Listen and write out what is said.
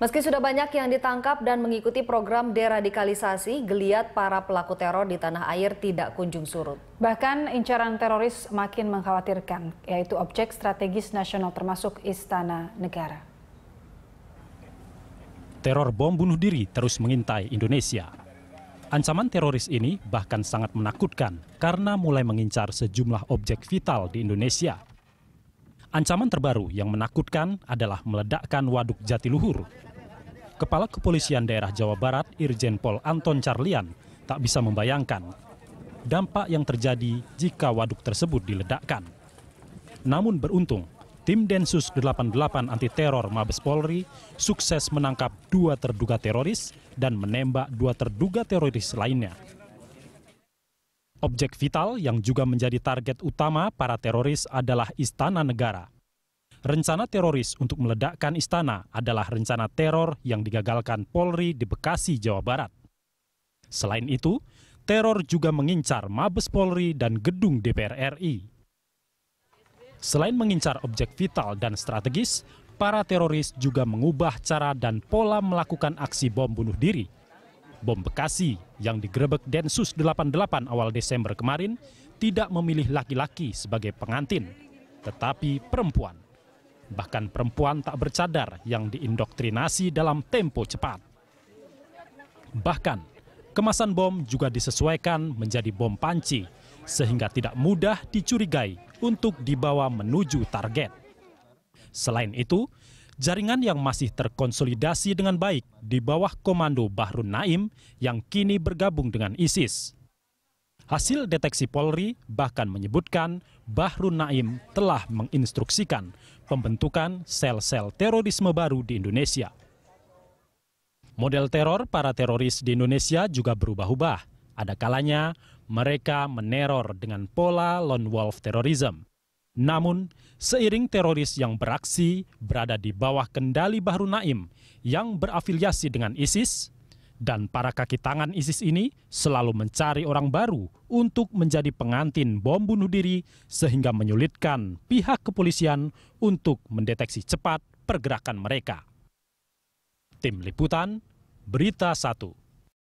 Meski sudah banyak yang ditangkap dan mengikuti program deradikalisasi, geliat para pelaku teror di tanah air tidak kunjung surut. Bahkan incaran teroris makin mengkhawatirkan, yaitu objek strategis nasional termasuk istana negara. Teror bom bunuh diri terus mengintai Indonesia. Ancaman teroris ini bahkan sangat menakutkan karena mulai mengincar sejumlah objek vital di Indonesia. Ancaman terbaru yang menakutkan adalah meledakkan waduk Jatiluhur Kepala Kepolisian Daerah Jawa Barat Irjen Pol Anton Carlian tak bisa membayangkan dampak yang terjadi jika waduk tersebut diledakkan. Namun beruntung, tim Densus 88 anti teror Mabes Polri sukses menangkap dua terduga teroris dan menembak dua terduga teroris lainnya. Objek vital yang juga menjadi target utama para teroris adalah istana negara. Rencana teroris untuk meledakkan istana adalah rencana teror yang digagalkan Polri di Bekasi, Jawa Barat. Selain itu, teror juga mengincar Mabes Polri dan gedung DPR RI. Selain mengincar objek vital dan strategis, para teroris juga mengubah cara dan pola melakukan aksi bom bunuh diri. Bom Bekasi yang digerebek Densus 88 awal Desember kemarin tidak memilih laki-laki sebagai pengantin, tetapi perempuan bahkan perempuan tak bercadar yang diindoktrinasi dalam tempo cepat. Bahkan, kemasan bom juga disesuaikan menjadi bom panci, sehingga tidak mudah dicurigai untuk dibawa menuju target. Selain itu, jaringan yang masih terkonsolidasi dengan baik di bawah komando Bahru Naim yang kini bergabung dengan ISIS Hasil deteksi Polri bahkan menyebutkan Bahru Naim telah menginstruksikan pembentukan sel-sel terorisme baru di Indonesia. Model teror para teroris di Indonesia juga berubah-ubah. Ada kalanya mereka meneror dengan pola lone wolf terorisme. Namun, seiring teroris yang beraksi berada di bawah kendali Bahru Naim yang berafiliasi dengan ISIS, dan para kaki tangan ISIS ini selalu mencari orang baru untuk menjadi pengantin bom bunuh diri sehingga menyulitkan pihak kepolisian untuk mendeteksi cepat pergerakan mereka. Tim Liputan, Berita 1.